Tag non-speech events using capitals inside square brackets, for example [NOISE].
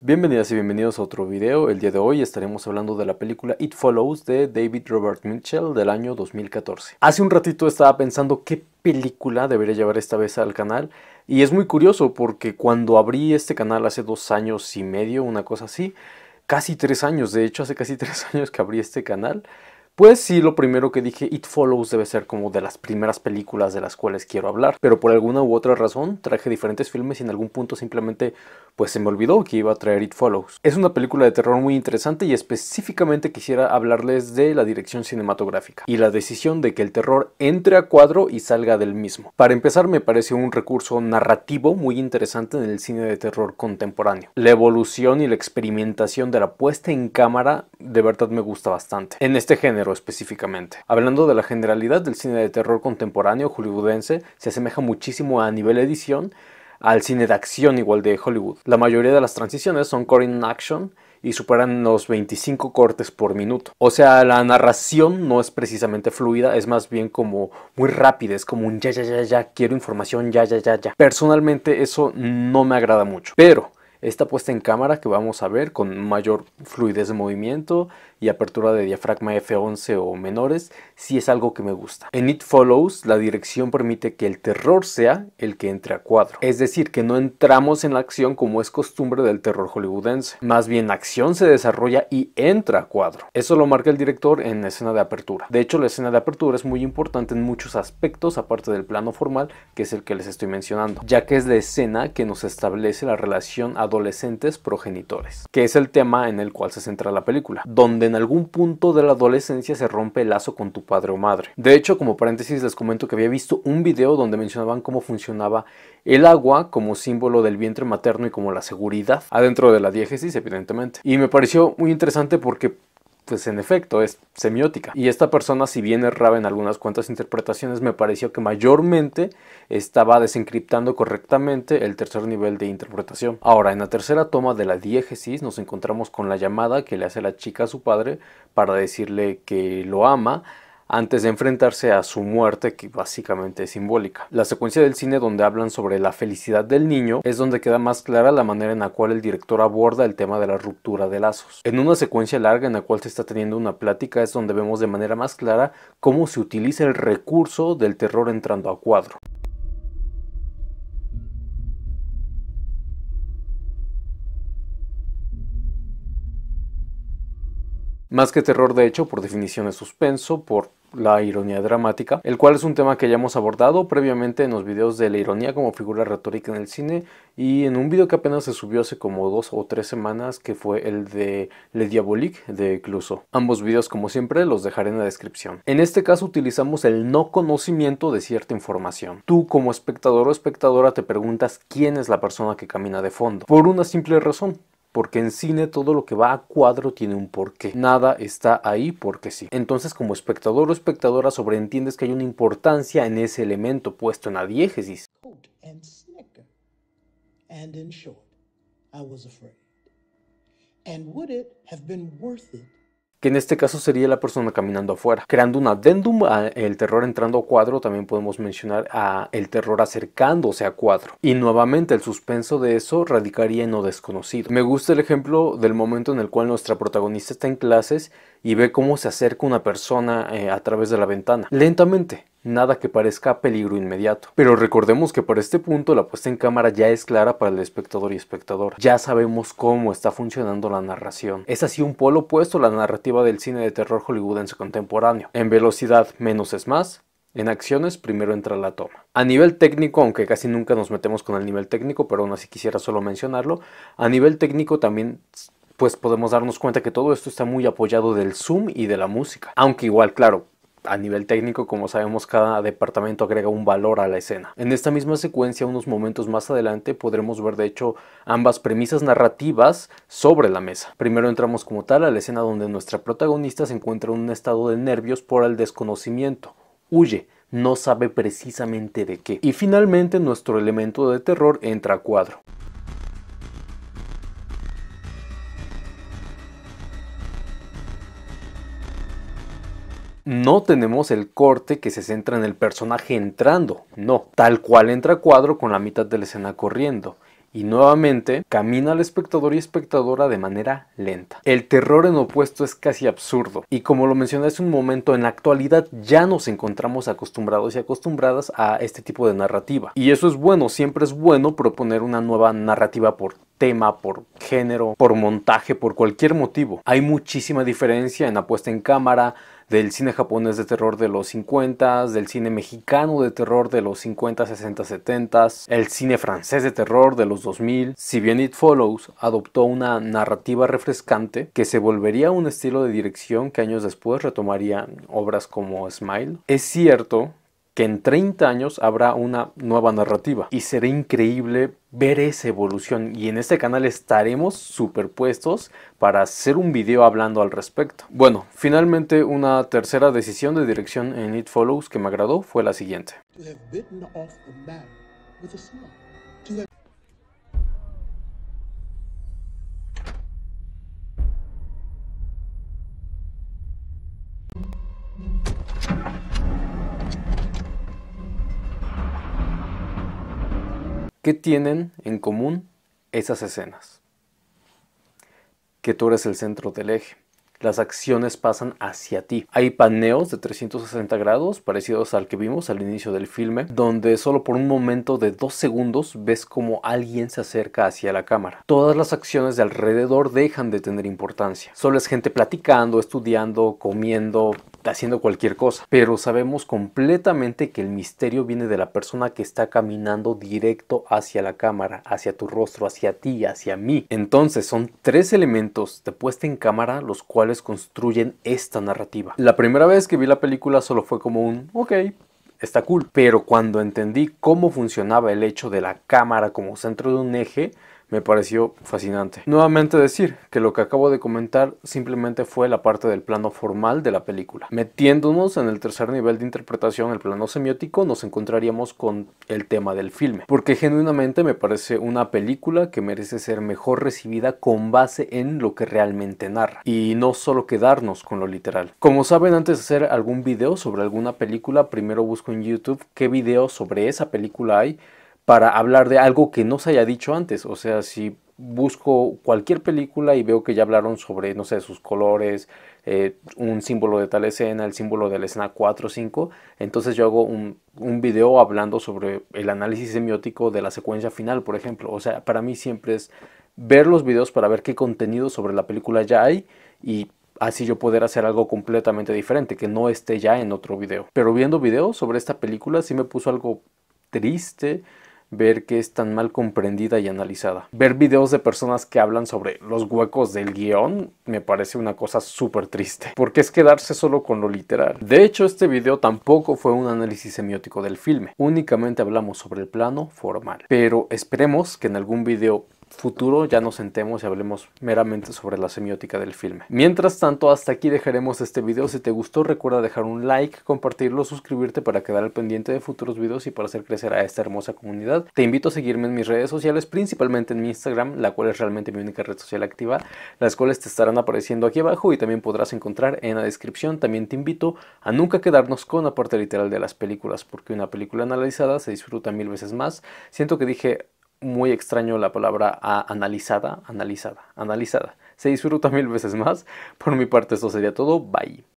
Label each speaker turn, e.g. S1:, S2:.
S1: Bienvenidas y bienvenidos a otro video. El día de hoy estaremos hablando de la película It Follows de David Robert Mitchell del año 2014. Hace un ratito estaba pensando qué película debería llevar esta vez al canal y es muy curioso porque cuando abrí este canal hace dos años y medio, una cosa así, casi tres años, de hecho hace casi [LAUGHS] tres años que abrí este canal, pues sí, lo primero que dije, It Follows debe ser como de las primeras películas de las cuales quiero hablar, pero por alguna u otra razón traje diferentes filmes y en algún punto simplemente pues se me olvidó que iba a traer It Follows. Es una película de terror muy interesante y específicamente quisiera hablarles de la dirección cinematográfica y la decisión de que el terror entre a cuadro y salga del mismo. Para empezar me parece un recurso narrativo muy interesante en el cine de terror contemporáneo. La evolución y la experimentación de la puesta en cámara de verdad me gusta bastante. En este género específicamente. Hablando de la generalidad del cine de terror contemporáneo hollywoodense, se asemeja muchísimo a nivel edición al cine de acción igual de Hollywood. La mayoría de las transiciones son core in action y superan los 25 cortes por minuto. O sea, la narración no es precisamente fluida, es más bien como muy rápida, es como un ya, ya, ya, ya, quiero información, ya, ya, ya, ya. Personalmente eso no me agrada mucho, pero esta puesta en cámara que vamos a ver con mayor fluidez de movimiento y apertura de diafragma F11 o menores, si es algo que me gusta. En It Follows, la dirección permite que el terror sea el que entre a cuadro, es decir, que no entramos en la acción como es costumbre del terror hollywoodense, más bien la acción se desarrolla y entra a cuadro. Eso lo marca el director en la escena de apertura. De hecho, la escena de apertura es muy importante en muchos aspectos, aparte del plano formal, que es el que les estoy mencionando, ya que es la escena que nos establece la relación adolescentes-progenitores, que es el tema en el cual se centra la película, donde en algún punto de la adolescencia se rompe el lazo con tu padre o madre. De hecho, como paréntesis les comento que había visto un video donde mencionaban cómo funcionaba el agua como símbolo del vientre materno y como la seguridad, adentro de la diégesis evidentemente. Y me pareció muy interesante porque pues en efecto es semiótica. Y esta persona, si bien erraba en algunas cuantas interpretaciones, me pareció que mayormente estaba desencriptando correctamente el tercer nivel de interpretación. Ahora, en la tercera toma de la diégesis nos encontramos con la llamada que le hace la chica a su padre para decirle que lo ama antes de enfrentarse a su muerte que básicamente es simbólica. La secuencia del cine donde hablan sobre la felicidad del niño es donde queda más clara la manera en la cual el director aborda el tema de la ruptura de lazos. En una secuencia larga en la cual se está teniendo una plática es donde vemos de manera más clara cómo se utiliza el recurso del terror entrando a cuadro. Más que terror, de hecho, por definición es suspenso, por la ironía dramática, el cual es un tema que ya hemos abordado previamente en los videos de la ironía como figura retórica en el cine y en un video que apenas se subió hace como dos o tres semanas que fue el de Le Diabolique de Cluso. Ambos videos como siempre los dejaré en la descripción. En este caso utilizamos el no conocimiento de cierta información. Tú como espectador o espectadora te preguntas quién es la persona que camina de fondo, por una simple razón, porque en cine todo lo que va a cuadro tiene un porqué. Nada está ahí porque sí. Entonces, como espectador o espectadora, sobreentiendes que hay una importancia en ese elemento puesto en la diégesis. And in short, would it have been worth it que en este caso sería la persona caminando afuera, creando un dendum al ah, terror entrando a cuadro, también podemos mencionar a el terror acercándose a cuadro. Y nuevamente el suspenso de eso radicaría en lo desconocido. Me gusta el ejemplo del momento en el cual nuestra protagonista está en clases y ve cómo se acerca una persona eh, a través de la ventana, lentamente, nada que parezca peligro inmediato. Pero recordemos que para este punto la puesta en cámara ya es clara para el espectador y espectador. Ya sabemos cómo está funcionando la narración. Es así un polo opuesto la narrativa del cine de terror hollywoodense contemporáneo. En velocidad menos es más, en acciones primero entra la toma. A nivel técnico, aunque casi nunca nos metemos con el nivel técnico, pero aún así quisiera solo mencionarlo, a nivel técnico también pues podemos darnos cuenta que todo esto está muy apoyado del zoom y de la música. Aunque igual, claro, a nivel técnico, como sabemos, cada departamento agrega un valor a la escena. En esta misma secuencia, unos momentos más adelante, podremos ver de hecho ambas premisas narrativas sobre la mesa. Primero entramos como tal a la escena donde nuestra protagonista se encuentra en un estado de nervios por el desconocimiento. Huye, no sabe precisamente de qué. Y finalmente nuestro elemento de terror entra a cuadro. No tenemos el corte que se centra en el personaje entrando, no, tal cual entra cuadro con la mitad de la escena corriendo. Y nuevamente camina al espectador y espectadora de manera lenta. El terror en opuesto es casi absurdo. Y como lo mencioné hace un momento, en la actualidad ya nos encontramos acostumbrados y acostumbradas a este tipo de narrativa. Y eso es bueno, siempre es bueno proponer una nueva narrativa por tema, por género, por montaje, por cualquier motivo. Hay muchísima diferencia en la puesta en cámara, del cine japonés de terror de los 50, del cine mexicano de terror de los 50, 60, 70, el cine francés de terror de los 2000. Si bien It Follows adoptó una narrativa refrescante que se volvería un estilo de dirección que años después retomaría obras como Smile, es cierto que en 30 años habrá una nueva narrativa y será increíble ver esa evolución y en este canal estaremos superpuestos para hacer un video hablando al respecto. Bueno, finalmente una tercera decisión de dirección en It Follows que me agradó fue la siguiente. ¿Qué tienen en común esas escenas? Que tú eres el centro del eje. Las acciones pasan hacia ti. Hay paneos de 360 grados parecidos al que vimos al inicio del filme, donde solo por un momento de dos segundos ves como alguien se acerca hacia la cámara. Todas las acciones de alrededor dejan de tener importancia. Solo es gente platicando, estudiando, comiendo, haciendo cualquier cosa. Pero sabemos completamente que el misterio viene de la persona que está caminando directo hacia la cámara, hacia tu rostro, hacia ti, hacia mí. Entonces son tres elementos de puesta en cámara los cuales construyen esta narrativa. La primera vez que vi la película solo fue como un, ok, está cool. Pero cuando entendí cómo funcionaba el hecho de la cámara como centro de un eje, me pareció fascinante. Nuevamente decir que lo que acabo de comentar simplemente fue la parte del plano formal de la película. Metiéndonos en el tercer nivel de interpretación, el plano semiótico, nos encontraríamos con el tema del filme, porque genuinamente me parece una película que merece ser mejor recibida con base en lo que realmente narra y no solo quedarnos con lo literal. Como saben, antes de hacer algún video sobre alguna película, primero busco en YouTube qué video sobre esa película hay para hablar de algo que no se haya dicho antes. O sea, si busco cualquier película y veo que ya hablaron sobre, no sé, sus colores, eh, un símbolo de tal escena, el símbolo de la escena 4 o 5, entonces yo hago un, un, video hablando sobre el análisis semiótico de la secuencia final, por ejemplo. O sea, para mí siempre es ver los videos para ver qué contenido sobre la película ya hay y así yo poder hacer algo completamente diferente, que no esté ya en otro video. Pero viendo videos sobre esta película sí me puso algo triste ver que es tan mal comprendida y analizada. Ver videos de personas que hablan sobre los huecos del guión me parece una cosa súper triste, porque es quedarse solo con lo literal. De hecho, este video tampoco fue un análisis semiótico del filme, únicamente hablamos sobre el plano formal. Pero esperemos que en algún video futuro ya nos sentemos y hablemos meramente sobre la semiótica del filme. Mientras tanto, hasta aquí dejaremos este video. Si te gustó, recuerda dejar un like, compartirlo, suscribirte para quedar al pendiente de futuros videos y para hacer crecer a esta hermosa comunidad. Te invito a seguirme en mis redes sociales, principalmente en mi Instagram, la cual es realmente mi única red social activa, las cuales te estarán apareciendo aquí abajo y también podrás encontrar en la descripción. También te invito a nunca quedarnos con la parte literal de las películas, porque una película analizada se disfruta mil veces más. Siento que dije muy extraño la palabra analizada, analizada, analizada. Se disfruta mil veces más. Por mi parte, esto sería todo. Bye.